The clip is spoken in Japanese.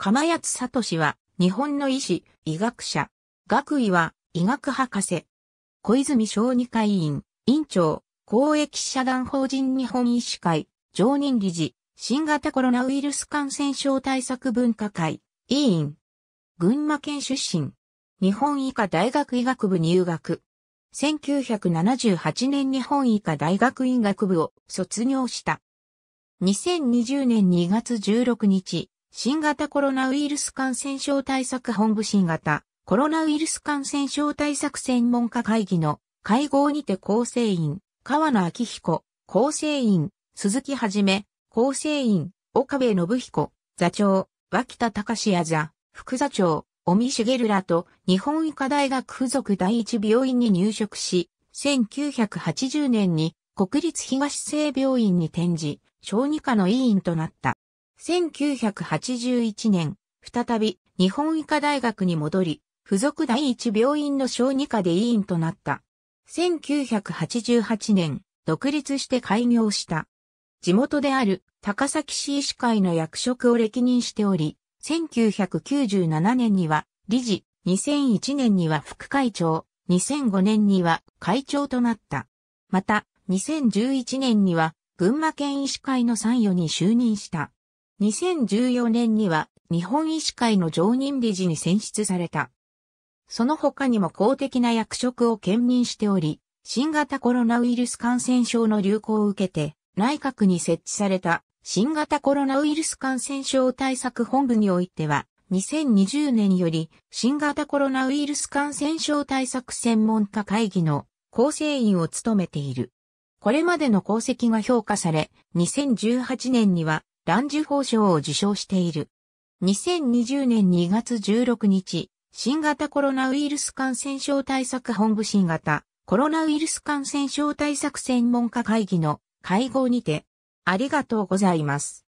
鎌谷津しは、日本の医師、医学者。学位は、医学博士。小泉小児科医院、院長、公益社団法人日本医師会、常任理事、新型コロナウイルス感染症対策分科会、委員。群馬県出身。日本医科大学医学部入学。1978年日本医科大学医学部を卒業した。2020年2月16日、新型コロナウイルス感染症対策本部新型コロナウイルス感染症対策専門家会議の会合にて構成員、川野昭彦、構成員、鈴木はじめ、構成員、岡部信彦、座長、脇田隆也座、副座長、尾身茂らと日本医科大学附属第一病院に入職し、1980年に国立東西病院に転じ、小児科の委員となった。1981年、再び日本医科大学に戻り、付属第一病院の小児科で委員となった。1988年、独立して開業した。地元である高崎市医師会の役職を歴任しており、1997年には理事、2001年には副会長、2005年には会長となった。また、2011年には群馬県医師会の参与に就任した。2014年には日本医師会の常任理事に選出された。その他にも公的な役職を兼任しており、新型コロナウイルス感染症の流行を受けて、内閣に設置された新型コロナウイルス感染症対策本部においては、2020年より新型コロナウイルス感染症対策専門家会議の構成員を務めている。これまでの功績が評価され、2018年にはラン法賞を受賞している。2020年2月16日、新型コロナウイルス感染症対策本部新型コロナウイルス感染症対策専門家会議の会合にて、ありがとうございます。